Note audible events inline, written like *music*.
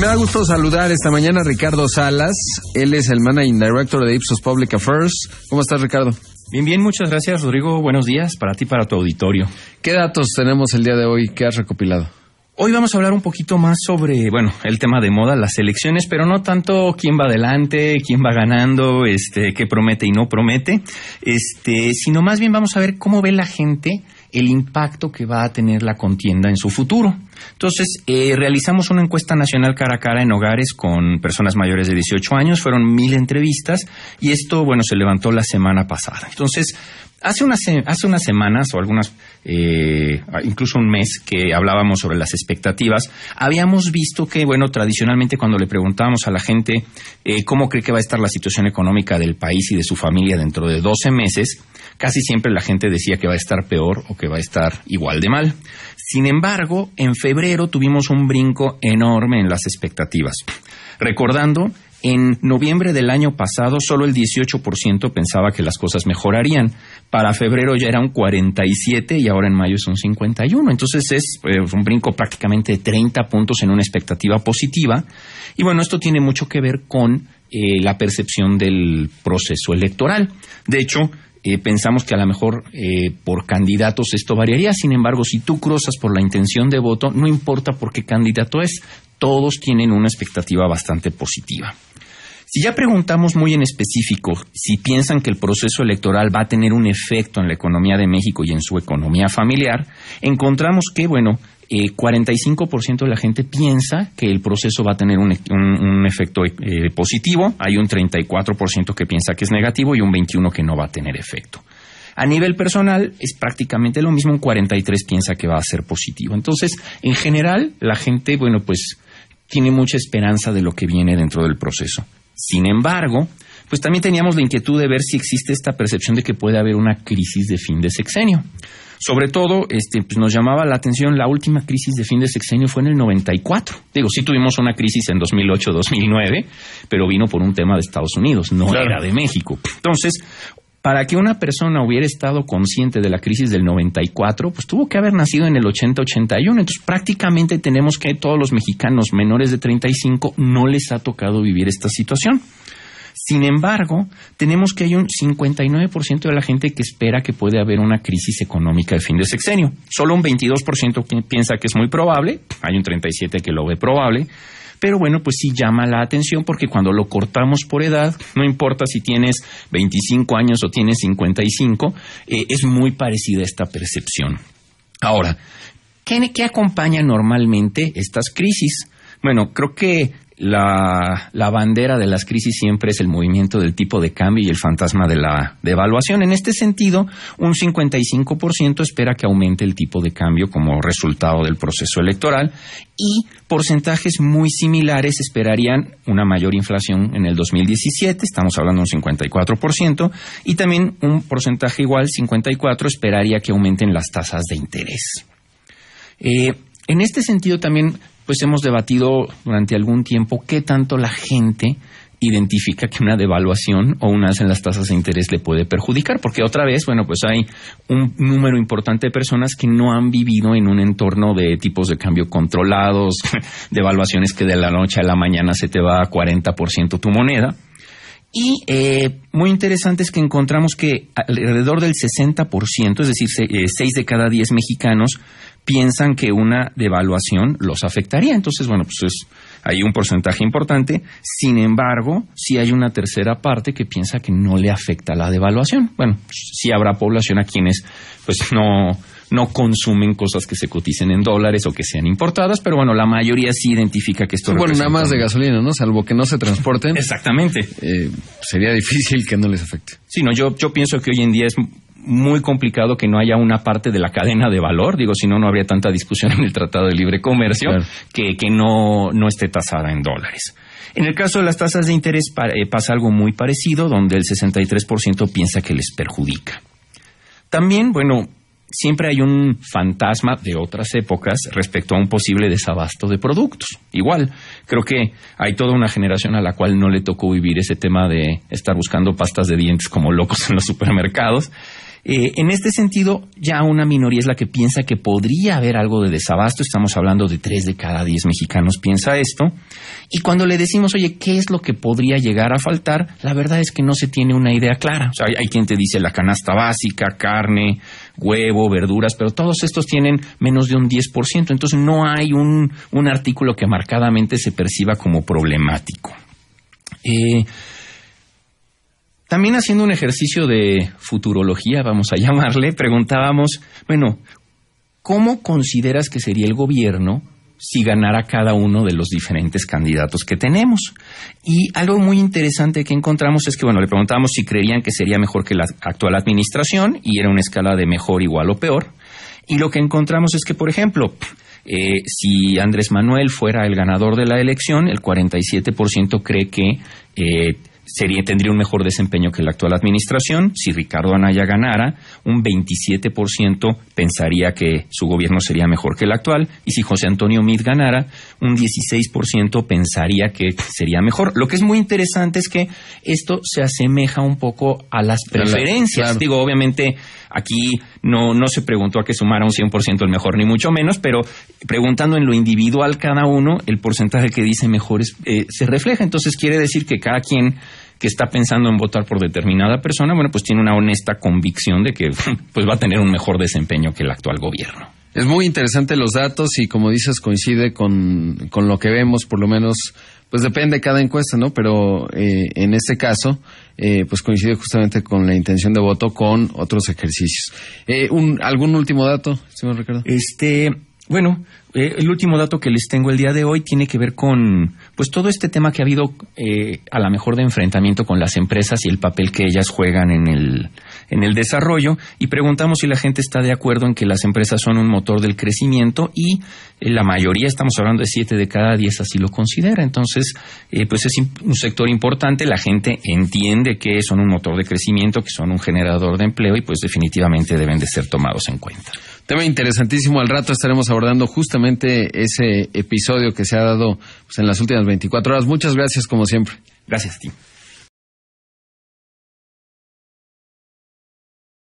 Me da gusto saludar esta mañana a Ricardo Salas. Él es el Managing Director de Ipsos Public Affairs. ¿Cómo estás, Ricardo? Bien, bien, muchas gracias, Rodrigo. Buenos días para ti, para tu auditorio. ¿Qué datos tenemos el día de hoy? ¿Qué has recopilado? Hoy vamos a hablar un poquito más sobre, bueno, el tema de moda, las elecciones, pero no tanto quién va adelante, quién va ganando, este, qué promete y no promete, este, sino más bien vamos a ver cómo ve la gente el impacto que va a tener la contienda en su futuro. Entonces, eh, realizamos una encuesta nacional cara a cara en hogares con personas mayores de 18 años, fueron mil entrevistas y esto, bueno, se levantó la semana pasada. Entonces, hace hace unas semanas o algunas eh, incluso un mes que hablábamos sobre las expectativas, habíamos visto que, bueno, tradicionalmente cuando le preguntábamos a la gente eh, cómo cree que va a estar la situación económica del país y de su familia dentro de 12 meses, casi siempre la gente decía que va a estar peor o que va a estar igual de mal. Sin embargo, en febrero tuvimos un brinco enorme en las expectativas. Recordando en noviembre del año pasado, solo el 18% pensaba que las cosas mejorarían. Para febrero ya era un 47 y ahora en mayo es un 51. Entonces es eh, un brinco prácticamente de 30 puntos en una expectativa positiva. Y bueno, esto tiene mucho que ver con eh, la percepción del proceso electoral. De hecho, eh, pensamos que a lo mejor por candidatos esto variaría. Sin embargo, si tú cruzas por la intención de voto, no importa por qué candidato es, todos tienen una expectativa bastante positiva. Si ya preguntamos muy en específico si piensan que el proceso electoral va a tener un efecto en la economía de México y en su economía familiar, encontramos que, bueno, 45% eh, de la gente piensa que el proceso va a tener un, efecto eh, positivo, hay un 34% que piensa que es negativo y un 21% que no va a tener efecto. A nivel personal es prácticamente lo mismo, un 43 piensa que va a ser positivo. Entonces, en general, la gente, bueno, pues tiene mucha esperanza de lo que viene dentro del proceso. Sin embargo, pues también teníamos la inquietud de ver si existe esta percepción de que puede haber una crisis de fin de sexenio. Sobre todo, este, pues nos llamaba la atención la última crisis de fin de sexenio fue en el 94. Digo, sí tuvimos una crisis en 2008-2009, pero vino por un tema de Estados Unidos, no era de México. Entonces, para que una persona hubiera estado consciente de la crisis del 94, pues tuvo que haber nacido en el 80-81. Entonces prácticamente tenemos que todos los mexicanos menores de 35 no les ha tocado vivir esta situación. Sin embargo, tenemos que hay un 59% de la gente que espera que puede haber una crisis económica de fin de sexenio. Solo un 22% piensa que es muy probable, hay un 37% que lo ve probable, pero bueno, pues sí llama la atención porque cuando lo cortamos por edad, no importa si tienes 25 años o tienes 55, cinco, eh, es muy parecida esta percepción. Ahora, ¿qué, ¿qué acompaña normalmente estas crisis? Bueno, creo que la, bandera de las crisis siempre es el movimiento del tipo de cambio y el fantasma de la devaluación. En este sentido, un 55% espera que aumente el tipo de cambio como resultado del proceso electoral y porcentajes muy similares esperarían una mayor inflación en el 2017, estamos hablando de un 54%, y también un porcentaje igual, 54, esperaría que aumenten las tasas de interés. Eh, en este sentido también pues hemos debatido durante algún tiempo qué tanto la gente identifica que una devaluación o un alza en las tasas de interés le puede perjudicar, porque otra vez, bueno, pues hay un número importante de personas que no han vivido en un entorno de tipos de cambio controlados, *laughs* devaluaciones que de la noche a la mañana se te va a 40% tu moneda. Y eh, muy interesante es que encontramos que alrededor del 60%, es decir, 6 eh, de cada 10 mexicanos, piensan que una devaluación los afectaría. Entonces, bueno, pues hay un porcentaje importante. Sin embargo, sí hay una tercera parte que piensa que no le afecta la devaluación. Bueno, sí habrá población a quienes pues no, no consumen cosas que se coticen en dólares o que sean importadas, pero bueno, la mayoría sí identifica que esto Bueno, nada más de gasolina, ¿no? Salvo que no se transporten. *laughs* Exactamente. Eh, sería difícil que no les afecte. Sí, no, yo, yo pienso que hoy en día es muy complicado que no haya una parte de la cadena de valor, digo, si no, no habría tanta discusión en el Tratado de Libre Comercio que, no, no esté tasada en dólares. En el caso de las tasas de interés eh, pasa algo muy parecido, donde el 63% piensa que les perjudica. También, bueno, siempre hay un fantasma de otras épocas respecto a un posible desabasto de productos. Igual, creo que hay toda una generación a la cual no le tocó vivir ese tema de estar buscando pastas de dientes como locos en los supermercados. Eh, en este sentido, ya una minoría es la que piensa que podría haber algo de desabasto. Estamos hablando de tres de cada diez mexicanos piensa esto. Y cuando le decimos, oye, ¿qué es lo que podría llegar a faltar? La verdad es que no se tiene una idea clara. O sea, hay, quien te dice la canasta básica, carne, huevo, verduras, pero todos estos tienen menos de un 10%. Entonces no hay un, artículo que marcadamente se perciba como problemático. Eh, también haciendo un ejercicio de futurología, vamos a *laughs* llamarle, preguntábamos, bueno, ¿cómo consideras que sería el gobierno si ganara cada uno de los diferentes candidatos que tenemos? Y algo muy interesante que encontramos es que, bueno, le preguntábamos si creían que sería mejor que la actual administración y era una escala de mejor, igual o peor. Y lo que encontramos es que, por ejemplo, eh, si Andrés Manuel fuera el ganador de la elección, el 47% cree que... Eh, sería, tendría un mejor desempeño que la actual administración. Si Ricardo Anaya ganara, un 27% pensaría que su gobierno sería mejor que el actual. Y si José Antonio Mid ganara, un 16% pensaría que sería mejor. Lo que es muy interesante es que esto se asemeja un poco a las preferencias. Digo, obviamente aquí no, no se preguntó a que sumara un 100% el mejor, ni mucho menos, pero preguntando en lo individual cada uno, el porcentaje que dice mejor eh, se refleja. Entonces quiere decir que cada quien que está pensando en votar por determinada persona, bueno, pues tiene una honesta convicción de que *laughs* pues va a tener un mejor desempeño que el actual gobierno. Es muy interesante los datos y como dices coincide con, con lo que vemos, por lo menos, pues depende de cada encuesta, ¿no? Pero eh, en este caso, eh, pues coincide justamente con la intención de voto con otros ejercicios. Eh, ¿Algún último dato, señor Ricardo? Este, bueno, el último dato que les tengo el día de hoy tiene que ver con pues todo este tema que ha habido eh, a la mejor de enfrentamiento con las empresas y el papel que ellas juegan en el, en el desarrollo y preguntamos si la gente está de acuerdo en que las empresas son un motor del crecimiento y eh, la mayoría, estamos hablando de siete de cada diez así lo considera. Entonces, eh, pues es un sector importante, la gente entiende que son un motor de crecimiento, que son un generador de empleo y pues definitivamente deben de ser tomados en cuenta. Tema interesantísimo. Al rato estaremos abordando justamente ese episodio que se ha dado pues, en las últimas 24 horas. Muchas gracias, como siempre. Gracias a ti.